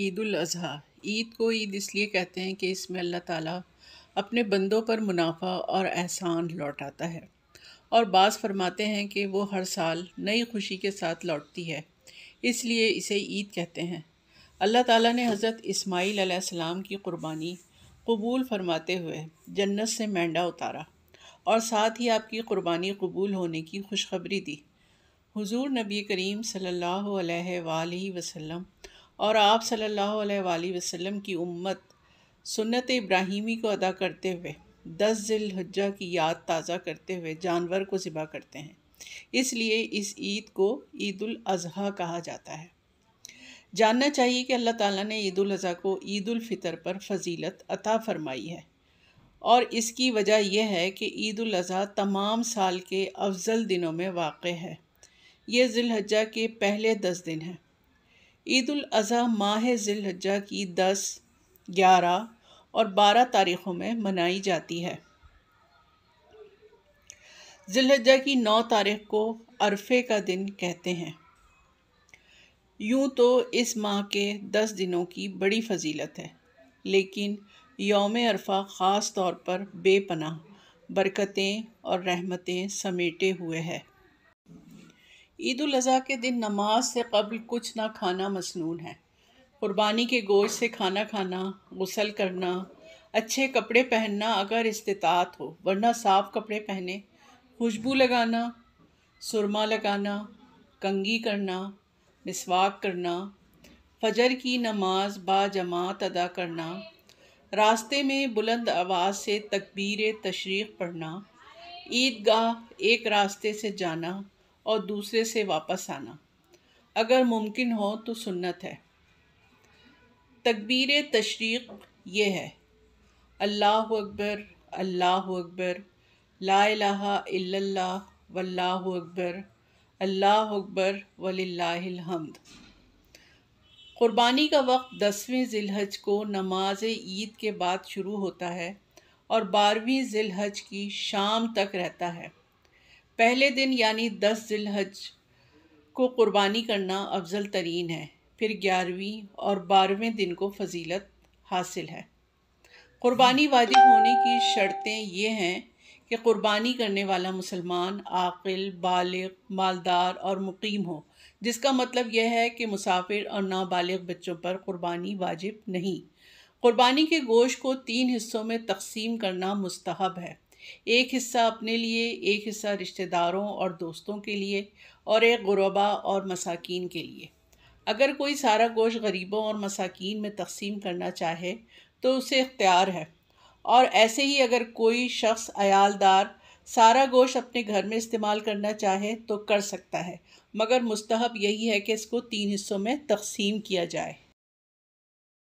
ईद अज़हा ईद को ईद इसलिए कहते हैं कि इसमें अल्लाह ताला अपने बंदों पर मुनाफा और एहसान लौटाता है और बाज़ फरमाते हैं कि वो हर साल नई खुशी के साथ लौटती है इसलिए इसे ईद कहते हैं अल्लाह ताला ने हज़रत इस्माइल अलैहिस्सलाम की क़ुरबानी कबूल फरमाते हुए जन्नत से मेंढा उतारा और साथ ही आपकी क़ुरबानी कबूल होने की खुशखबरी दी हुजूर नबी करीम सल्लल्लाहु अलैहि वसल्लम और आप सल्लल्लाहु अलैहि वसल्लम की उम्मत सुन्नत इब्राहिमी को अदा करते हुए दस हज्जा की याद ताज़ा करते हुए जानवर को ज़िबा करते हैं इसलिए इस ईद को ईद अज़हा कहा जाता है जानना चाहिए कि अल्लाह ताला ने ईद को ईद फ़ितर पर फजीलत अता फरमाई है और इसकी वजह यह है कि ईद अज़ी तमाम साल के अफजल दिनों में वाक़ है ये जिलहजा के पहले दस दिन हैं ईद अज़ी माह जिलहजा की दस ग्यारह और बारह तारीख़ों में मनाई जाती है जिलहजा की नौ तारीख को अरफे का दिन कहते हैं यूँ तो इस माह के दस दिनों की बड़ी फजीलत है लेकिन योम अरफा ख़ास तौर पर बेपनाह बरकतें और रहमतें समेटे हुए है ईद अजी के दिन नमाज से कबल कुछ ना खाना मसनून है क़ुरबानी के गोश से खाना खाना गसल करना अच्छे कपड़े पहनना अगर इस्तात हो वरना साफ़ कपड़े पहने खुशबू लगाना सुरमा लगाना कंगी करना मिसवाक करना फजर की नमाज बाजमात अदा करना रास्ते में बुलंद आवाज़ से तकबीर तशरीक़ पढ़ना ईदगाह एक रास्ते से जाना और दूसरे से वापस आना अगर मुमकिन हो तो सुन्नत है तकबीर तशरीक़ ये है अल्लाह अकबर अल्लाह अकबर ला वल्लाह अकबर अल्लाह अकबर वल्लाहमद क़ुरबानी का वक्त दसवीं ज़िलहज को नमाज ईद के बाद शुरू होता है और बारहवीं ज़िलहज की शाम तक रहता है पहले दिन यानी दस जिलहज को कुर्बानी करना अफजल तरीन है फिर ग्यारहवीं और बारहवें दिन को फजीलत हासिल है कुर्बानी वाजिब होने की शर्तें ये हैं कि कुर्बानी करने वाला मुसलमान आकिल बालग मालदार और मुकीम हो जिसका मतलब यह है कि मुसाफिर और नाबालिग बच्चों पर कुर्बानी वाजिब नहीं कुर्बानी के गोश को तीन हिस्सों में तकसीम करना मुस्तहब है एक हिस्सा अपने लिए एक हिस्सा रिश्तेदारों और दोस्तों के लिए और एक गुरबा और मसाकिन के लिए अगर कोई सारा गोश गरीबों और मसाकिन में तकसीम करना चाहे तो उसे इख्तियार है और ऐसे ही अगर कोई शख्स अयालदार सारा गोश अपने घर में इस्तेमाल करना चाहे तो कर सकता है मगर मुस्तहब यही है कि इसको तीन हिस्सों में तकसीम किया जाए